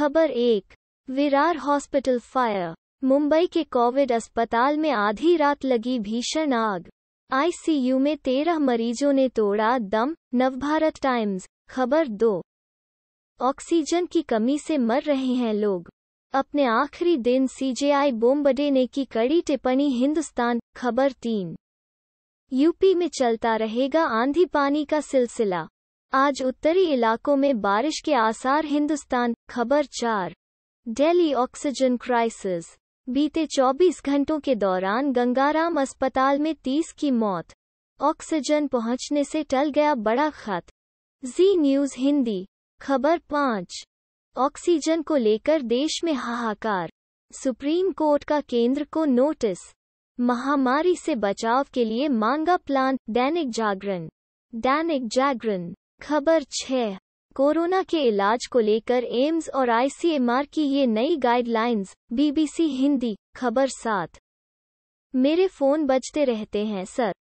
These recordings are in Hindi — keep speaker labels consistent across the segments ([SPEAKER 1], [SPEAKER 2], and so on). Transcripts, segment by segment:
[SPEAKER 1] खबर एक विरार हॉस्पिटल फायर मुंबई के कोविड अस्पताल में आधी रात लगी भीषण आग आईसीयू में तेरह मरीजों ने तोड़ा दम नवभारत टाइम्स खबर दो ऑक्सीजन की कमी से मर रहे हैं लोग अपने आखिरी दिन सीजेआई बोम्बडे ने की कड़ी टिप्पणी हिंदुस्तान खबर तीन यूपी में चलता रहेगा आंधी पानी का सिलसिला आज उत्तरी इलाकों में बारिश के आसार हिंदुस्तान खबर चार डेली ऑक्सीजन क्राइसिस बीते 24 घंटों के दौरान गंगाराम अस्पताल में 30 की मौत ऑक्सीजन पहुंचने से टल गया बड़ा खत जी न्यूज हिंदी खबर पाँच ऑक्सीजन को लेकर देश में हाहाकार सुप्रीम कोर्ट का केंद्र को नोटिस महामारी से बचाव के लिए मांगा प्लान दैनिक जागरण दैनिक जागरण खबर छः कोरोना के इलाज को लेकर एम्स और आईसीएमआर की ये नई गाइडलाइंस बीबीसी हिंदी खबर सात मेरे फोन बजते रहते हैं सर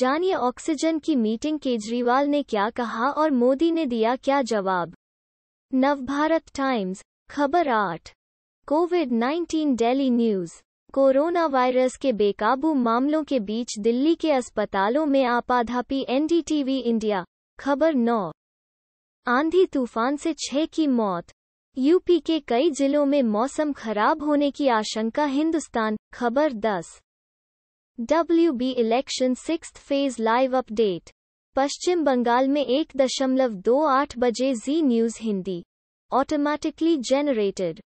[SPEAKER 1] जानिए ऑक्सीजन की मीटिंग केजरीवाल ने क्या कहा और मोदी ने दिया क्या जवाब नवभारत टाइम्स खबर आठ covid 19 daily news corona virus के बेकाबू मामलों के बीच दिल्ली के अस्पतालों में आपाधापी एनडीटीवी इंडिया खबर नौ आंधी तूफान से छह की मौत यूपी के कई जिलों में मौसम खराब होने की आशंका हिंदुस्तान खबर दस W B election six phase live update Paschim Bangal में एक दशमलव दो आठ बजे Zee news Hindi automatically generated